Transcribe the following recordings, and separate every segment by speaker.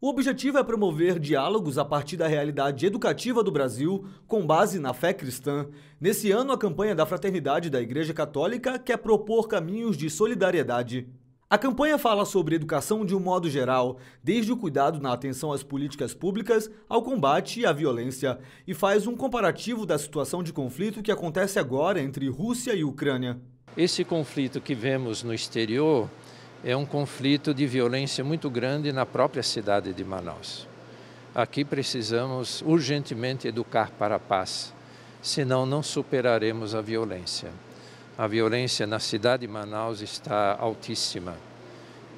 Speaker 1: O objetivo é promover diálogos a partir da realidade educativa do Brasil, com base na fé cristã. Nesse ano, a campanha da Fraternidade da Igreja Católica quer propor caminhos de solidariedade. A campanha fala sobre educação de um modo geral, desde o cuidado na atenção às políticas públicas ao combate à violência, e faz um
Speaker 2: comparativo da situação de conflito que acontece agora entre Rússia e Ucrânia. Esse conflito
Speaker 3: que vemos no exterior é um conflito de violência muito grande na própria cidade de Manaus. Aqui precisamos urgentemente educar para a paz, senão não superaremos a violência. A violência na cidade de Manaus está altíssima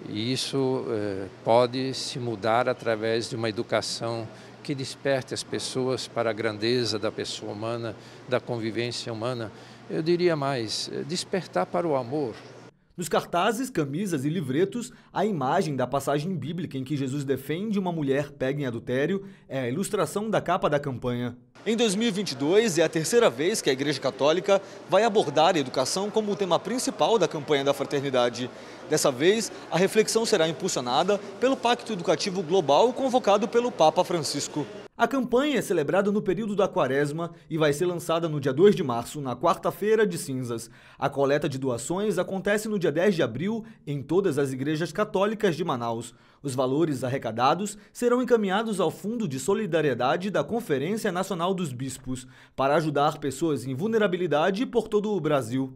Speaker 3: e isso eh, pode se mudar através de uma educação que desperte as pessoas para a grandeza da pessoa humana, da convivência humana. Eu diria mais, eh, despertar para o amor,
Speaker 2: nos cartazes, camisas e livretos, a imagem da passagem bíblica em que Jesus
Speaker 1: defende uma mulher pega em adultério é a ilustração da capa da campanha. Em 2022, é a terceira vez que a Igreja Católica vai abordar a educação como o tema principal da campanha da fraternidade. Dessa vez, a reflexão será impulsionada pelo Pacto Educativo Global convocado pelo Papa Francisco. A campanha é celebrada no período da quaresma e vai ser lançada no dia 2 de março, na quarta-feira de cinzas. A coleta de doações acontece no dia 10 de abril em todas as igrejas católicas de Manaus. Os valores arrecadados serão encaminhados ao Fundo de Solidariedade da Conferência Nacional dos Bispos, para ajudar pessoas em vulnerabilidade por todo o Brasil.